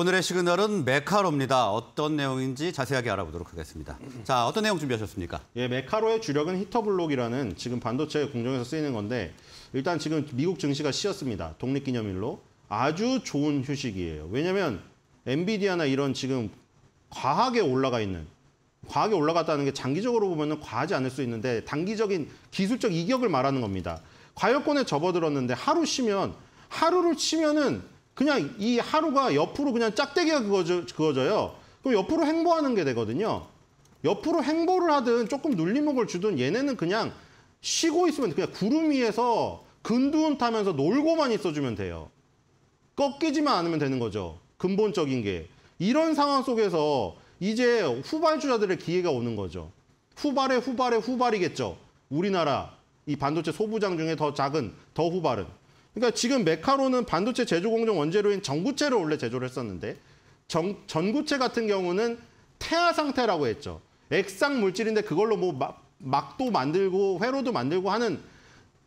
오늘의 시그널은 메카로입니다. 어떤 내용인지 자세하게 알아보도록 하겠습니다. 자, 어떤 내용 준비하셨습니까? 예, 메카로의 주력은 히터블록이라는 지금 반도체 공정에서 쓰이는 건데 일단 지금 미국 증시가 쉬었습니다. 독립기념일로. 아주 좋은 휴식이에요. 왜냐면 하 엔비디아나 이런 지금 과하게 올라가 있는 과하게 올라갔다는 게 장기적으로 보면 과하지 않을 수 있는데 단기적인 기술적 이격을 말하는 겁니다. 과열권에 접어들었는데 하루 쉬면 하루를 치면은 그냥 이 하루가 옆으로 그냥 짝대기가 그거져 그어져요. 그럼 옆으로 행보하는 게 되거든요. 옆으로 행보를 하든 조금 눌림목을 주든 얘네는 그냥 쉬고 있으면 그냥 구름 위에서 근두음 타면서 놀고만 있어주면 돼요. 꺾이지만 않으면 되는 거죠. 근본적인 게. 이런 상황 속에서 이제 후발주자들의 기회가 오는 거죠. 후발에 후발에 후발이겠죠. 우리나라 이 반도체 소부장 중에 더 작은 더 후발은. 그러니까 지금 메카로는 반도체 제조 공정 원재료인 전구체를 원래 제조를 했었는데 정, 전구체 같은 경우는 태아 상태라고 했죠. 액상 물질인데 그걸로 뭐 막, 막도 만들고 회로도 만들고 하는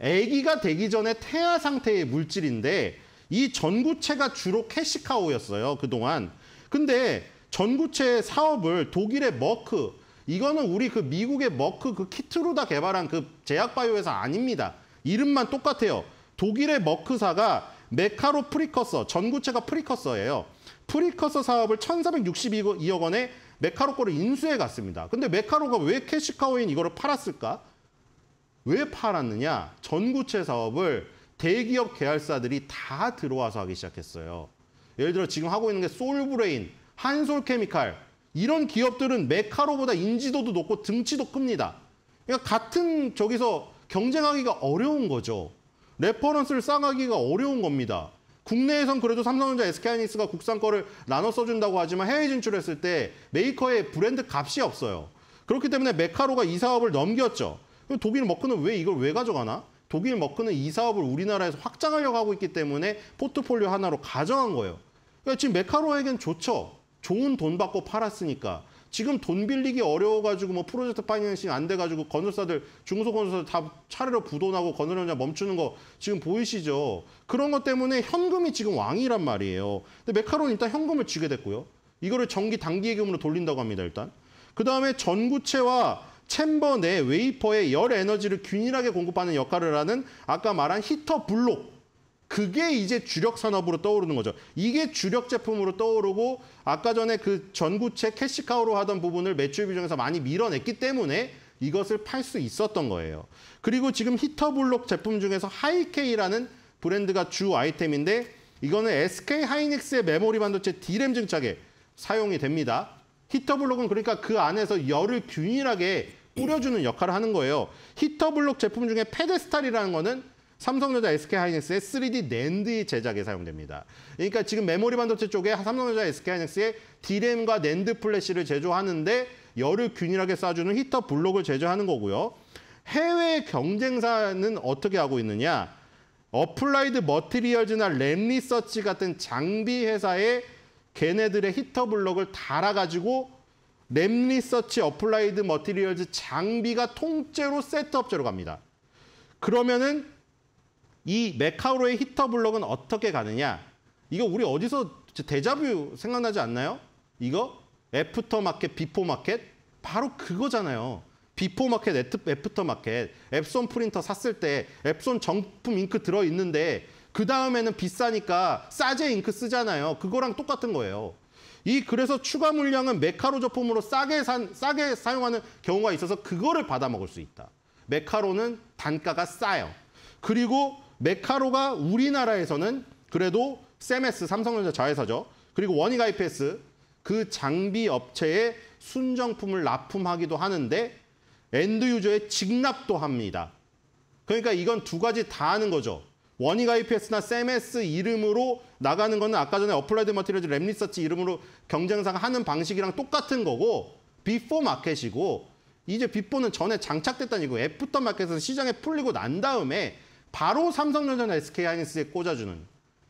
아기가 되기 전에 태아 상태의 물질인데 이 전구체가 주로 캐시카우였어요 그동안. 근데 전구체 사업을 독일의 머크 이거는 우리 그 미국의 머크 그 키트로다 개발한 그 제약바이오 회사 아닙니다. 이름만 똑같아요. 독일의 머크사가 메카로 프리커서, 전구체가 프리커서예요. 프리커서 사업을 1,462억 원에 메카로 거를 인수해 갔습니다. 근데 메카로가 왜 캐시카우인 이거를 팔았을까? 왜 팔았느냐? 전구체 사업을 대기업 계열사들이 다 들어와서 하기 시작했어요. 예를 들어 지금 하고 있는 게 솔브레인, 한솔케미칼 이런 기업들은 메카로보다 인지도도 높고 등치도 큽니다. 그러니까 같은 저기서 경쟁하기가 어려운 거죠. 레퍼런스를 쌓아가기가 어려운 겁니다. 국내에선 그래도 삼성전자 SK하이닉스가 국산 거를 나눠 써준다고 하지만 해외 진출했을 때 메이커의 브랜드 값이 없어요. 그렇기 때문에 메카로가 이 사업을 넘겼죠. 독일 머크는 왜 이걸 왜 가져가나? 독일 머크는 이 사업을 우리나라에서 확장하려고 하고 있기 때문에 포트폴리오 하나로 가져간 거예요. 그러니까 지금 메카로에겐 좋죠. 좋은 돈 받고 팔았으니까. 지금 돈 빌리기 어려워가지고 뭐 프로젝트 파이낸싱 안 돼가지고 건설사들 중소건설사 다 차례로 부도나고 건설 현장 멈추는 거 지금 보이시죠? 그런 것 때문에 현금이 지금 왕이란 말이에요. 근데 메카론 일단 현금을 쥐게 됐고요. 이거를 전기 단기예금으로 돌린다고 합니다 일단. 그 다음에 전구체와 챔버 내 웨이퍼의 열 에너지를 균일하게 공급하는 역할을 하는 아까 말한 히터 블록 그게 이제 주력 산업으로 떠오르는 거죠. 이게 주력 제품으로 떠오르고 아까 전에 그 전구체 캐시카우로 하던 부분을 매출 비중에서 많이 밀어냈기 때문에 이것을 팔 수 있었던 거예요. 그리고 지금 히터 블록 제품 중에서 하이케이라는 브랜드가 주 아이템인데 이거는 SK 하이닉스의 메모리 반도체 D램 증착에 사용이 됩니다. 히터 블록은 그러니까 그 안에서 열을 균일하게 뿌려주는 역할을 하는 거예요. 히터 블록 제품 중에 페데스탈이라는 거는 삼성전자 SK하이닉스의 3D 낸드 제작에 사용됩니다. 그러니까 지금 메모리 반도체 쪽에 삼성전자 SK하이닉스의 D램과 낸드 플래시를 제조하는데 열을 균일하게 쏴주는 히터 블록을 제조하는 거고요. 해외 경쟁사는 어떻게 하고 있느냐? 어플라이드 머티리얼즈나 램 리서치 같은 장비 회사의 걔네들의 히터 블록을 달아가지고 램 리서치 어플라이드 머티리얼즈 장비가 통째로 세트 업체로 갑니다. 그러면은 이 메카로의 히터 블록은 어떻게 가느냐? 이거 우리 어디서 대자뷰 생각나지 않나요? 이거 애프터 마켓, 비포 마켓 바로 그거잖아요. 비포 마켓, 애프터 마켓, 앱손 프린터 샀을 때 앱손 정품 잉크 들어있는데 그 다음에는 비싸니까 싸제 잉크 쓰잖아요. 그거랑 똑같은 거예요. 이 그래서 추가 물량은 메카로 제품으로 싸게, 산, 싸게 사용하는 경우가 있어서 그거를 받아먹을 수 있다. 메카로는 단가가 싸요. 그리고 메카로가 우리나라에서는 그래도 세메스 삼성전자 자회사죠. 그리고 원익 IPS 그 장비 업체에 순정품을 납품하기도 하는데 엔드 유저에 직납도 합니다. 그러니까 이건 두 가지 다 하는 거죠. 원익 IPS나 세메스 이름으로 나가는 거는 아까 전에 어플라이드 머티리얼즈 랩리서치 이름으로 경쟁사가 하는 방식이랑 똑같은 거고 비포 마켓이고 이제 비포는 전에 장착됐다니고 애프터 마켓은 시장에 풀리고 난 다음에 바로 삼성전자나 SK하이닉스에 꽂아주는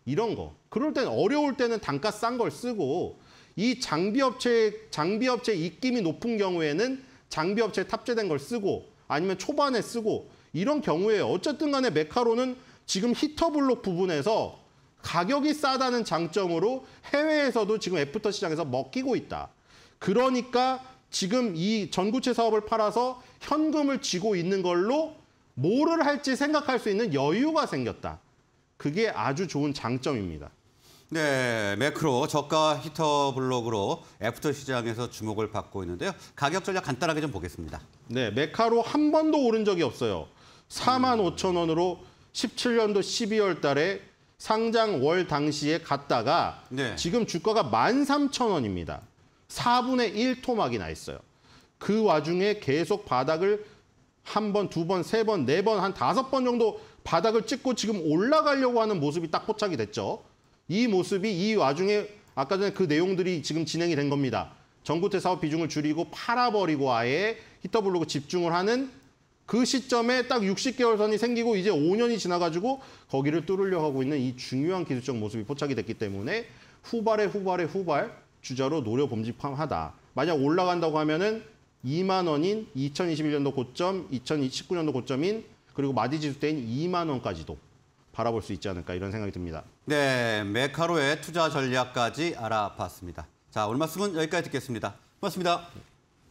이런 거. 그럴 땐 어려울 때는 단가 싼 걸 쓰고 이 장비업체 장비업체 입김이 높은 경우에는 장비업체에 탑재된 걸 쓰고 아니면 초반에 쓰고 이런 경우에 어쨌든 간에 메카로는 지금 히터블록 부분에서 가격이 싸다는 장점으로 해외에서도 지금 애프터 시장에서 먹히고 있다. 그러니까 지금 이 전구체 사업을 팔아서 현금을 쥐고 있는 걸로 뭐를 할지 생각할 수 있는 여유가 생겼다. 그게 아주 좋은 장점입니다. 네, 매크로 저가 히터 블록으로 애프터 시장에서 주목을 받고 있는데요. 가격 전략 간단하게 좀 보겠습니다. 네, 메카로 한 번도 오른 적이 없어요. 4만 5천 원으로 17년도 12월 달에 상장 월 당시에 갔다가 네. 지금 주가가 13,000원입니다. 4분의 1 토막이 나 있어요. 그 와중에 계속 바닥을 한 번, 두 번, 세 번, 네 번, 한 다섯 번 정도 바닥을 찍고 지금 올라가려고 하는 모습이 딱 포착이 됐죠. 이 모습이 이 와중에 아까 전에 그 내용들이 지금 진행이 된 겁니다. 전구태 사업 비중을 줄이고 팔아버리고 아예 히터블로그 집중을 하는 그 시점에 딱 60개월 선이 생기고 이제 5년이 지나가지고 거기를 뚫으려 하고 있는 이 중요한 기술적 모습이 포착이 됐기 때문에 후발에 후발에 후발 주자로 노려 범집하다. 만약 올라간다고 하면은 2만 원인 2021년도 고점, 2019년도 고점인 그리고 마디 지수 때인 2만 원까지도 바라볼 수 있지 않을까 이런 생각이 듭니다. 네, 메카로의 투자 전략까지 알아봤습니다. 자, 오늘 말씀은 여기까지 듣겠습니다. 고맙습니다.